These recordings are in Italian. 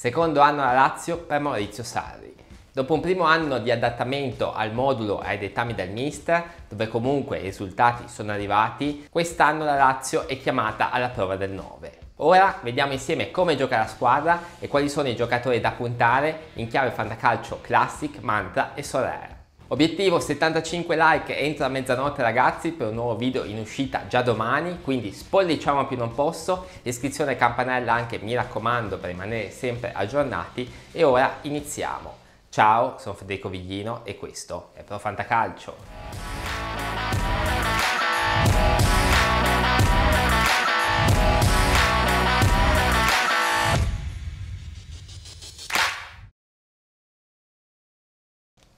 Secondo anno alla Lazio per Maurizio Sarri. Dopo un primo anno di adattamento al modulo e ai dettami del mister, dove comunque i risultati sono arrivati, quest'anno la Lazio è chiamata alla prova del 9. Ora vediamo insieme come gioca la squadra e quali sono i giocatori da puntare in chiave fantacalcio Classic, Mantra e Sorare. Obiettivo 75 like entro la mezzanotte ragazzi per un nuovo video in uscita già domani, quindi spolliciamo più non posso, iscrizione e campanella anche mi raccomando per rimanere sempre aggiornati e ora iniziamo. Ciao, sono Federico Viglino e questo è Profanta Calcio.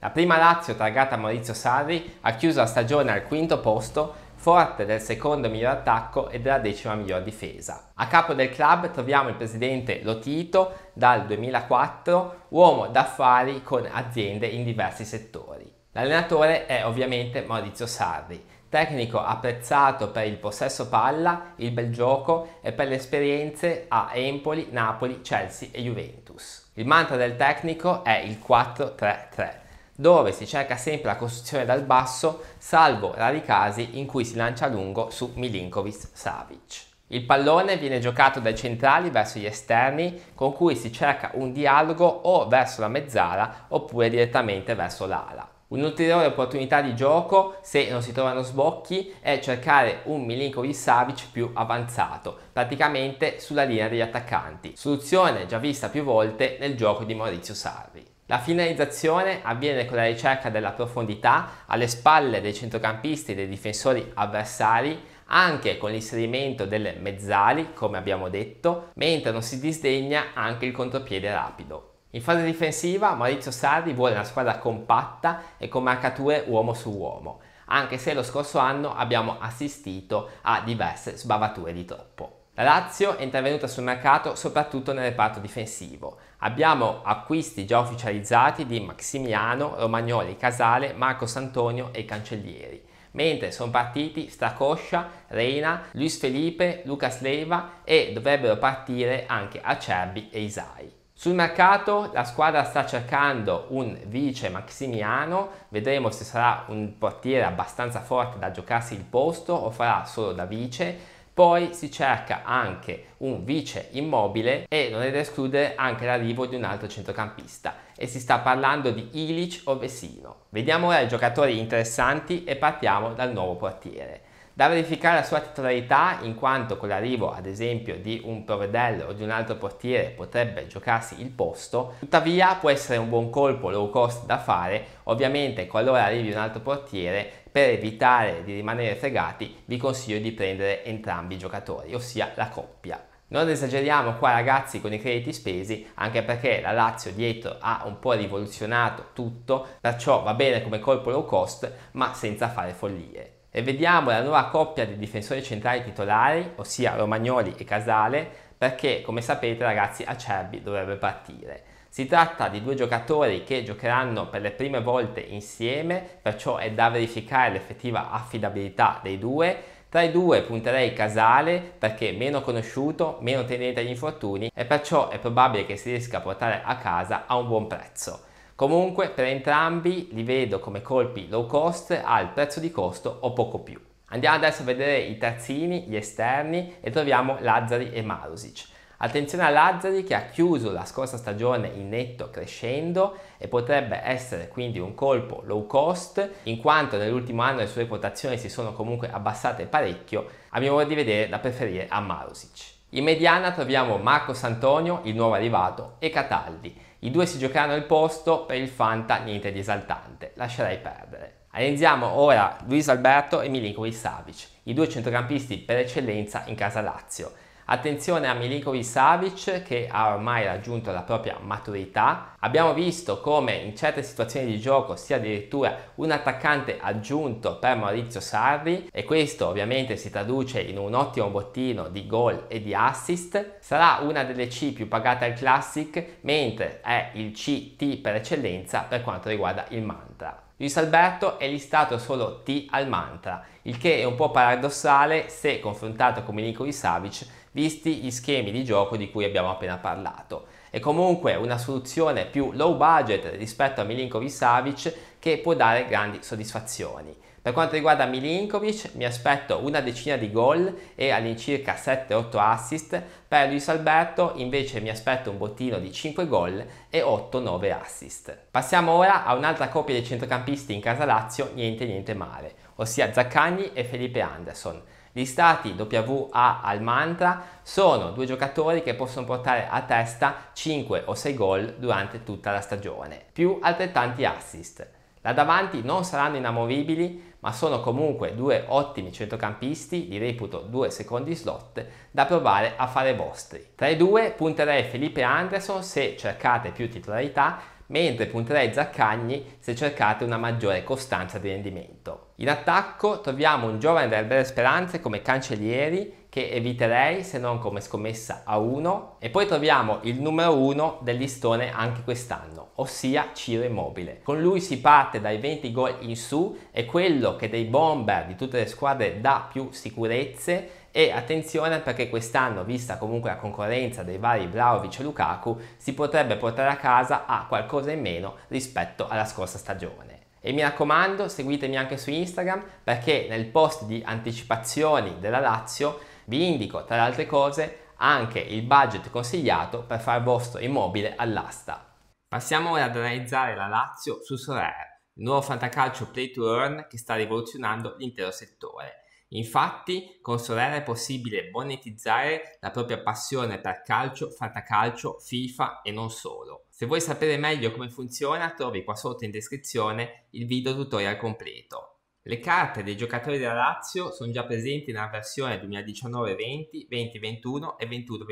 La prima Lazio targata Maurizio Sarri ha chiuso la stagione al quinto posto forte del secondo miglior attacco e della decima miglior difesa. A capo del club troviamo il presidente Lotito dal 2004, uomo d'affari con aziende in diversi settori. L'allenatore è ovviamente Maurizio Sarri, tecnico apprezzato per il possesso palla, il bel gioco e per le esperienze a Empoli, Napoli, Chelsea e Juventus. Il mantra del tecnico è il 4-3-3 dove si cerca sempre la costruzione dal basso, salvo rari casi in cui si lancia a lungo su Milinkovic Savic. Il pallone viene giocato dai centrali verso gli esterni con cui si cerca un dialogo o verso la mezzala oppure direttamente verso l'ala. Un'ulteriore opportunità di gioco, se non si trovano sbocchi, è cercare un Milinkovic Savic più avanzato, praticamente sulla linea degli attaccanti, soluzione già vista più volte nel gioco di Maurizio Sarri. La finalizzazione avviene con la ricerca della profondità alle spalle dei centrocampisti e dei difensori avversari anche con l'inserimento delle mezzali, come abbiamo detto, mentre non si disdegna anche il contropiede rapido. In fase difensiva Maurizio Sardi vuole una squadra compatta e con marcature uomo su uomo, anche se lo scorso anno abbiamo assistito a diverse sbavature di troppo. La Lazio è intervenuta sul mercato soprattutto nel reparto difensivo. Abbiamo acquisti già ufficializzati di Maximiano, Romagnoli, Casale, Marco Santonio e Cancellieri mentre sono partiti Stracoscia, Reina, Luis Felipe, Lucas Leva e dovrebbero partire anche Acerbi e Isai. Sul mercato la squadra sta cercando un vice Maximiano, vedremo se sarà un portiere abbastanza forte da giocarsi il posto o farà solo da vice, poi si cerca anche un vice immobile e non è da escludere anche l'arrivo di un altro centrocampista e si sta parlando di Ilic o Vesino. Vediamo ora i giocatori interessanti e partiamo dal nuovo portiere. Da verificare la sua titolarità in quanto con l'arrivo ad esempio di un Provedello o di un altro portiere potrebbe giocarsi il posto, tuttavia può essere un buon colpo low cost da fare, ovviamente qualora arrivi un altro portiere per evitare di rimanere fregati vi consiglio di prendere entrambi i giocatori, ossia la coppia. Non esageriamo qua ragazzi con i crediti spesi, anche perché la Lazio dietro ha un po' rivoluzionato tutto, perciò va bene come colpo low cost, ma senza fare follie. E vediamo la nuova coppia di difensori centrali titolari, ossia Romagnoli e Casale, perché come sapete ragazzi Acerbi dovrebbe partire. Si tratta di due giocatori che giocheranno per le prime volte insieme, perciò è da verificare l'effettiva affidabilità dei due. Tra i due punterei Casale perché meno conosciuto, meno tenente agli infortuni e perciò è probabile che si riesca a portare a casa a un buon prezzo. Comunque per entrambi li vedo come colpi low cost al prezzo di costo o poco più. Andiamo adesso a vedere i terzini, gli esterni e troviamo Lazzari e Marusic. Attenzione a Lazzari che ha chiuso la scorsa stagione in netto crescendo e potrebbe essere quindi un colpo low cost in quanto nell'ultimo anno le sue quotazioni si sono comunque abbassate parecchio, a mio modo di vedere da preferire a Marusic. In mediana troviamo Marco Santonio, il nuovo arrivato, e Cataldi. I due si giocheranno il posto per il Fanta niente di esaltante, lascerai perdere. Analizziamo ora Luis Alberto e Milinkovic Savic, i due centrocampisti per eccellenza in casa Lazio. Attenzione a Milinkovic Savic che ha ormai raggiunto la propria maturità. Abbiamo visto come in certe situazioni di gioco sia addirittura un attaccante aggiunto per Maurizio Sarri e questo ovviamente si traduce in un ottimo bottino di gol e di assist. Sarà una delle C più pagate al Classic mentre è il CT per eccellenza per quanto riguarda il Mantra. Luis Alberto è listato solo T al mantra, il che è un po' paradossale se confrontato con Milinko Savic, visti gli schemi di gioco di cui abbiamo appena parlato. È comunque una soluzione più low budget rispetto a Milinko Savic che può dare grandi soddisfazioni. Per quanto riguarda Milinkovic, mi aspetto una decina di gol e all'incirca 7-8 assist. Per Luis Alberto, invece, mi aspetto un bottino di 5 gol e 8-9 assist. Passiamo ora a un'altra coppia di centrocampisti in casa Lazio, niente niente male, ossia Zaccagni e Felipe Anderson. Gli WA al mantra sono due giocatori che possono portare a testa 5 o 6 gol durante tutta la stagione, più altrettanti assist. Là davanti non saranno inamovibili, ma sono comunque due ottimi centrocampisti, di reputo due secondi slot, da provare a fare vostri. Tra i due punterei Felipe Anderson se cercate più titolarità, mentre punterei Zaccagni se cercate una maggiore costanza di rendimento. In attacco troviamo un giovane delle belle speranze come Cancellieri, che eviterei se non come scommessa a 1 e poi troviamo il numero 1 del listone anche quest'anno, ossia Ciro Immobile. Con lui si parte dai 20 gol in su, è quello che dei bomber di tutte le squadre dà più sicurezze e attenzione perché quest'anno, vista comunque la concorrenza dei vari Vlaovic e Lukaku, si potrebbe portare a casa a qualcosa in meno rispetto alla scorsa stagione. E mi raccomando, seguitemi anche su Instagram perché nel post di anticipazioni della Lazio vi indico, tra le altre cose, anche il budget consigliato per fare il vostro immobile all'asta. Passiamo ora ad analizzare la Lazio su Sorare, il nuovo fantacalcio play to earn che sta rivoluzionando l'intero settore. Infatti, con Sorare è possibile monetizzare la propria passione per calcio, fantacalcio, FIFA e non solo. Se vuoi sapere meglio come funziona, trovi qua sotto in descrizione il video tutorial completo. Le carte dei giocatori della Lazio sono già presenti nella versione 2019-20, 2021 e 21-22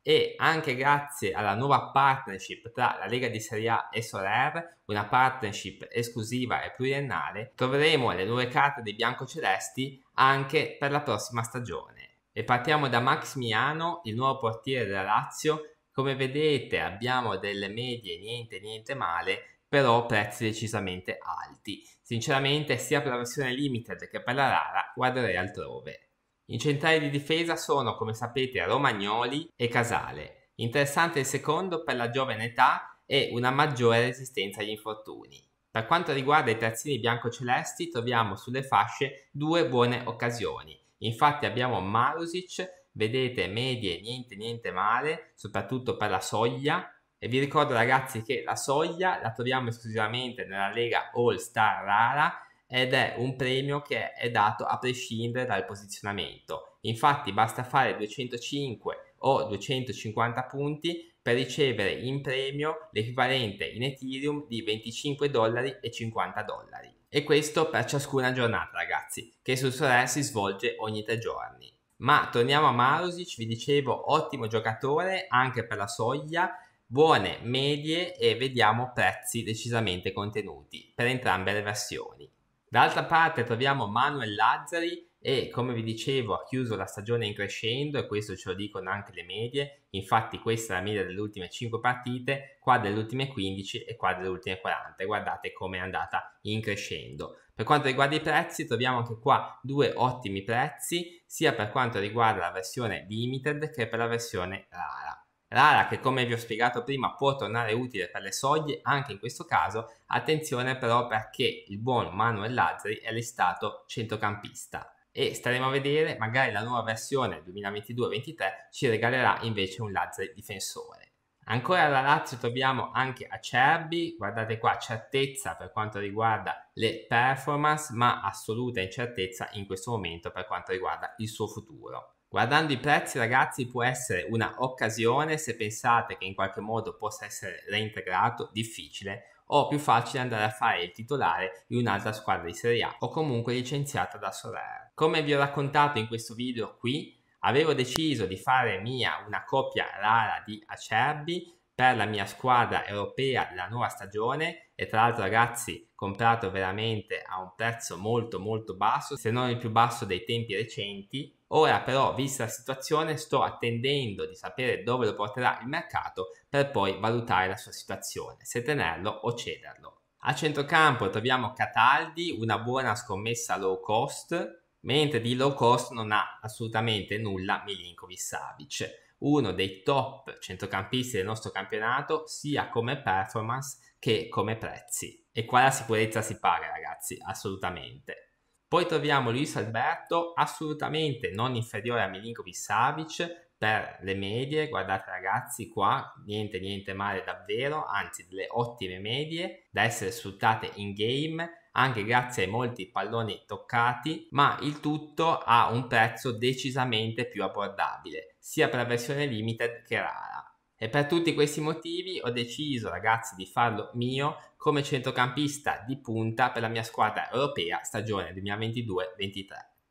e anche grazie alla nuova partnership tra la Lega di Serie A e Soler, una partnership esclusiva e pluriennale, troveremo le nuove carte dei biancocelesti anche per la prossima stagione. E partiamo da Maximiano, il nuovo portiere della Lazio. Come vedete abbiamo delle medie niente niente male, però prezzi decisamente alti. Sinceramente, sia per la versione limited che per la rara, guarderei altrove. I centrali di difesa sono, come sapete, Romagnoli e Casale. Interessante il secondo per la giovane età e una maggiore resistenza agli infortuni. Per quanto riguarda i terzini bianco-celesti, troviamo sulle fasce due buone occasioni. Infatti abbiamo Marusic, vedete medie niente niente male, soprattutto per la soglia, e vi ricordo ragazzi che la soglia la troviamo esclusivamente nella Lega All Star Rara ed è un premio che è dato a prescindere dal posizionamento. Infatti basta fare 205 o 250 punti per ricevere in premio l'equivalente in Ethereum di 25 dollari e 50 dollari. E questo per ciascuna giornata ragazzi, che su Sorare si svolge ogni tre giorni. Ma torniamo a Marusic, vi dicevo ottimo giocatore anche per la soglia, buone medie e vediamo prezzi decisamente contenuti per entrambe le versioni. D'altra parte troviamo Manuel Lazzari e come vi dicevo ha chiuso la stagione in crescendo e questo ce lo dicono anche le medie, infatti questa è la media delle ultime 5 partite, qua delle ultime 15 e qua delle ultime 40, guardate come è andata in crescendo. Per quanto riguarda i prezzi troviamo anche qua due ottimi prezzi sia per quanto riguarda la versione limited che per la versione rara rara che come vi ho spiegato prima può tornare utile per le soglie anche in questo caso, attenzione però perché il buon Manuel Lazzari è listato centrocampista e staremo a vedere, magari la nuova versione 2022-23 ci regalerà invece un Lazzari difensore. Ancora alla Lazio troviamo anche Acerbi, guardate qua certezza per quanto riguarda le performance ma assoluta incertezza in questo momento per quanto riguarda il suo futuro. Guardando i prezzi, ragazzi, può essere un'occasione se pensate che in qualche modo possa essere reintegrato, difficile o più facile andare a fare il titolare in un'altra squadra di Serie A o comunque licenziata da Soler. Come vi ho raccontato in questo video qui, avevo deciso di fare mia una coppia rara di Acerbi per la mia squadra europea della nuova stagione e tra l'altro ragazzi comprato veramente a un prezzo molto molto basso se non il più basso dei tempi recenti Ora però, vista la situazione, sto attendendo di sapere dove lo porterà il mercato per poi valutare la sua situazione, se tenerlo o cederlo. A centrocampo troviamo Cataldi, una buona scommessa low cost, mentre di low cost non ha assolutamente nulla Milinkovic Savic, uno dei top centrocampisti del nostro campionato sia come performance che come prezzi. E qua la sicurezza si paga ragazzi, assolutamente. Poi troviamo Luis Alberto, assolutamente non inferiore a Milinkovic Savic per le medie. Guardate ragazzi, qua niente niente male davvero, anzi delle ottime medie da essere sfruttate in game anche grazie ai molti palloni toccati, ma il tutto ha un prezzo decisamente più abbordabile, sia per la versione limited che rara. E per tutti questi motivi ho deciso, ragazzi, di farlo mio come centrocampista di punta per la mia squadra europea stagione 2022-23.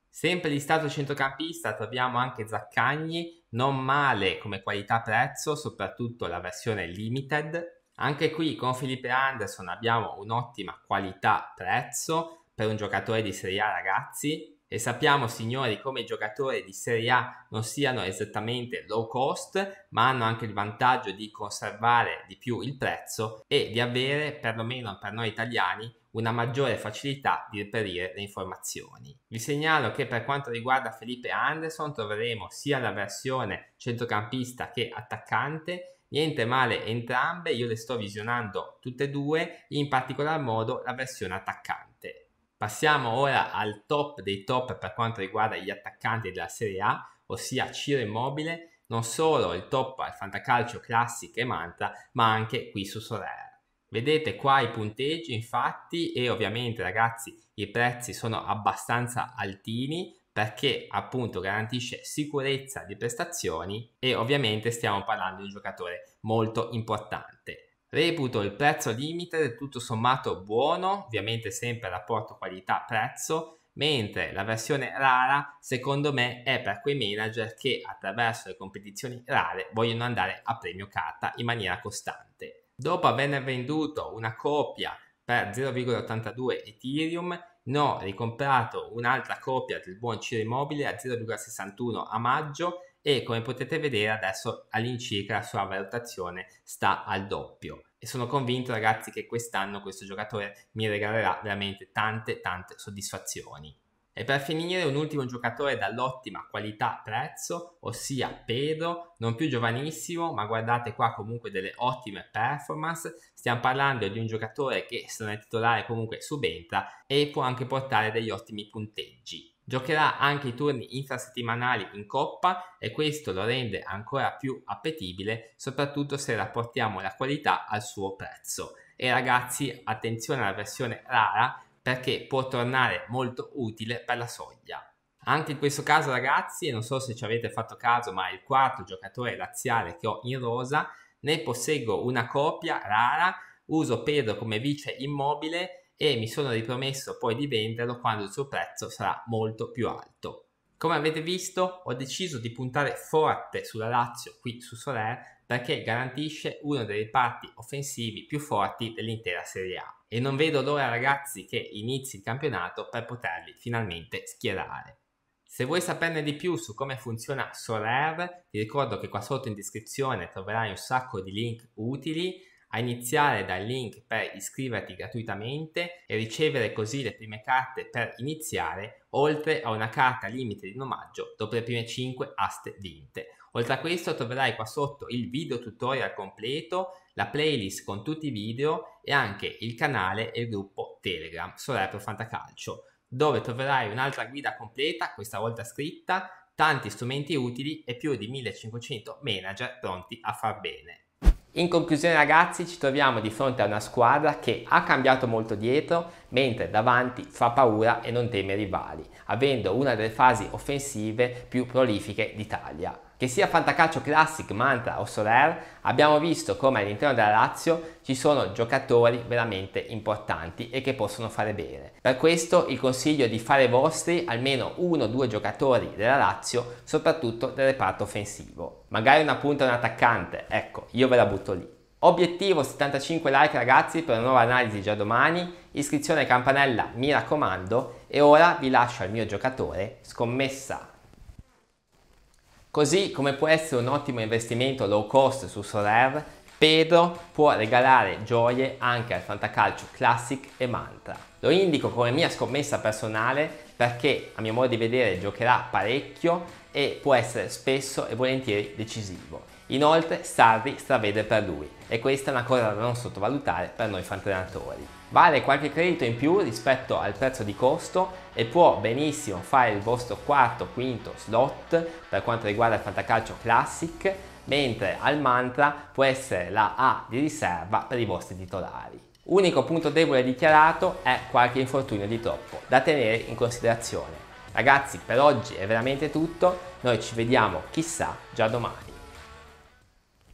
Sempre di stato centrocampista troviamo anche Zaccagni, non male come qualità-prezzo, soprattutto la versione limited. Anche qui con Felipe Anderson abbiamo un'ottima qualità-prezzo per un giocatore di Serie A ragazzi, e sappiamo, signori, come i giocatori di Serie A non siano esattamente low cost, ma hanno anche il vantaggio di conservare di più il prezzo e di avere, perlomeno per noi italiani, una maggiore facilità di reperire le informazioni. Vi segnalo che per quanto riguarda Felipe Anderson troveremo sia la versione centrocampista che attaccante niente male entrambe, io le sto visionando tutte e due, in particolar modo la versione attaccante. Passiamo ora al top dei top per quanto riguarda gli attaccanti della Serie A, ossia Ciro Immobile, non solo il top al Fantacalcio classico e mantra, ma anche qui su Sorare. Vedete qua i punteggi infatti e ovviamente ragazzi i prezzi sono abbastanza altini perché appunto garantisce sicurezza di prestazioni e ovviamente stiamo parlando di un giocatore molto importante. Reputo il prezzo limite tutto sommato buono, ovviamente sempre rapporto qualità-prezzo, mentre la versione rara secondo me è per quei manager che attraverso le competizioni rare vogliono andare a premio carta in maniera costante. Dopo averne venduto una copia per 0,82 Ethereum, ne ho ricomprato un'altra copia del buon Ciro Immobile a 0,61 a maggio e come potete vedere adesso all'incirca la sua valutazione sta al doppio e sono convinto ragazzi che quest'anno questo giocatore mi regalerà veramente tante tante soddisfazioni. E per finire un ultimo giocatore dall'ottima qualità prezzo, ossia Pedro, non più giovanissimo, ma guardate qua comunque delle ottime performance. Stiamo parlando di un giocatore che se non è titolare comunque subentra e può anche portare degli ottimi punteggi. Giocherà anche i turni infrasettimanali in coppa e questo lo rende ancora più appetibile, soprattutto se rapportiamo la qualità al suo prezzo. E ragazzi, attenzione alla versione rara perché può tornare molto utile per la soglia. Anche in questo caso ragazzi, non so se ci avete fatto caso, ma il quarto giocatore laziale che ho in rosa, ne posseggo una copia rara, uso Pedro come vice immobile e mi sono ripromesso poi di venderlo quando il suo prezzo sarà molto più alto. Come avete visto ho deciso di puntare forte sulla Lazio qui su Soler perché garantisce uno dei reparti offensivi più forti dell'intera Serie A e non vedo l'ora ragazzi che inizi il campionato per poterli finalmente schierare. Se vuoi saperne di più su come funziona Soler, ti ricordo che qua sotto in descrizione troverai un sacco di link utili a iniziare dal link per iscriverti gratuitamente e ricevere così le prime carte per iniziare, oltre a una carta limite di omaggio dopo le prime 5 aste vinte. Oltre a questo troverai qua sotto il video tutorial completo, la playlist con tutti i video e anche il canale e il gruppo Telegram, Sorello Fantacalcio, dove troverai un'altra guida completa, questa volta scritta, tanti strumenti utili e più di 1500 manager pronti a far bene. In conclusione ragazzi ci troviamo di fronte a una squadra che ha cambiato molto dietro mentre davanti fa paura e non teme rivali, avendo una delle fasi offensive più prolifiche d'Italia. Che sia Fantacalcio Classic, Mantra o Soler, abbiamo visto come all'interno della Lazio ci sono giocatori veramente importanti e che possono fare bene. Per questo il consiglio è di fare vostri almeno uno o due giocatori della Lazio, soprattutto del reparto offensivo. Magari una punta e un attaccante, ecco, io ve la butto lì. Obiettivo 75 like ragazzi per una nuova analisi già domani, iscrizione campanella mi raccomando e ora vi lascio al mio giocatore scommessa Così come può essere un ottimo investimento low cost su Soler, Pedro può regalare gioie anche al fantacalcio Classic e Mantra. Lo indico come mia scommessa personale perché a mio modo di vedere giocherà parecchio e può essere spesso e volentieri decisivo. Inoltre Sarri stravede per lui e questa è una cosa da non sottovalutare per noi fantenatori. Vale qualche credito in più rispetto al prezzo di costo e può benissimo fare il vostro quarto o quinto slot per quanto riguarda il fantacalcio classic, mentre al mantra può essere la A di riserva per i vostri titolari. Unico punto debole dichiarato è qualche infortunio di troppo da tenere in considerazione. Ragazzi per oggi è veramente tutto, noi ci vediamo chissà già domani.